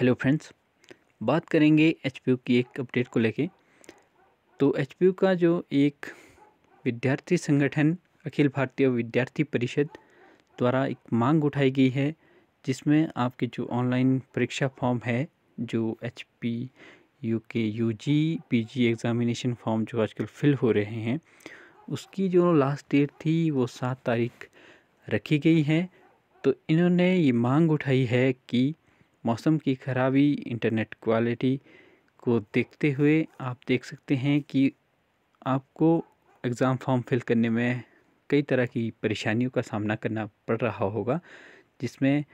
hello friends बात करेंगे H की एक अपडेट को लेके तो एच का जो एक विद्यार्थी संगठन अखिल भारतीय विद्यार्थी परिषद द्वारा एक मांग उठाई गई है जिसमें आपके जो ऑनलाइन परीक्षा फॉर्म है जो H P U K U G P G examination form जो आजकल फिल हो रहे हैं उसकी जो लास्ट डेट थी वो सात तारीख रखी गई है तो इन्होंने ये मांग उठाई है कि मौसम की खराबी इंटरनेट क्वालिटी को देखते हुए आप देख सकते हैं कि आपको एग्ज़ाम फॉर्म फिल करने में कई तरह की परेशानियों का सामना करना पड़ रहा होगा जिसमें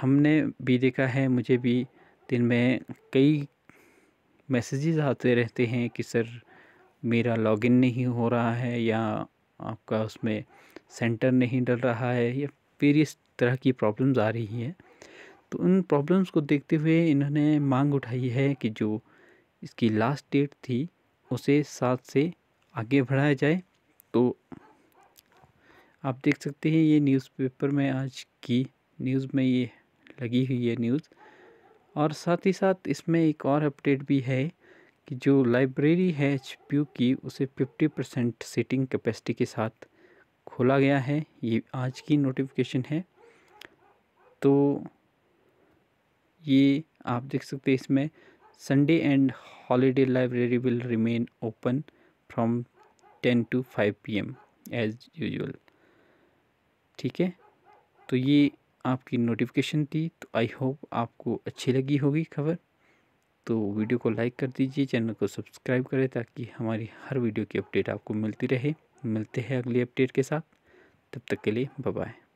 हमने भी देखा है मुझे भी दिन में कई मैसेजेस आते रहते हैं कि सर मेरा लॉगिन नहीं हो रहा है या आपका उसमें सेंटर नहीं डल रहा है या वेरियस तरह की प्रॉब्लम्स आ रही हैं तो उन प्रॉब्लम्स को देखते हुए इन्होंने मांग उठाई है कि जो इसकी लास्ट डेट थी उसे सात से आगे बढ़ाया जाए तो आप देख सकते हैं ये न्यूज़पेपर में आज की न्यूज़ में ये लगी हुई है न्यूज़ और साथ ही साथ इसमें एक और अपडेट भी है कि जो लाइब्रेरी है एच की उसे 50 परसेंट सीटिंग कैपेसिटी के साथ खोला गया है ये आज की नोटिफिकेशन है तो ये आप देख सकते हैं इसमें Sunday and holiday library will remain open from ten to five p m as usual ठीक है तो ये आपकी नोटिफिकेशन थी तो आई होप आपको अच्छी लगी होगी खबर तो वीडियो को लाइक कर दीजिए चैनल को सब्सक्राइब करें ताकि हमारी हर वीडियो की अपडेट आपको मिलती रहे मिलते हैं अगली अपडेट के साथ तब तक के लिए बाय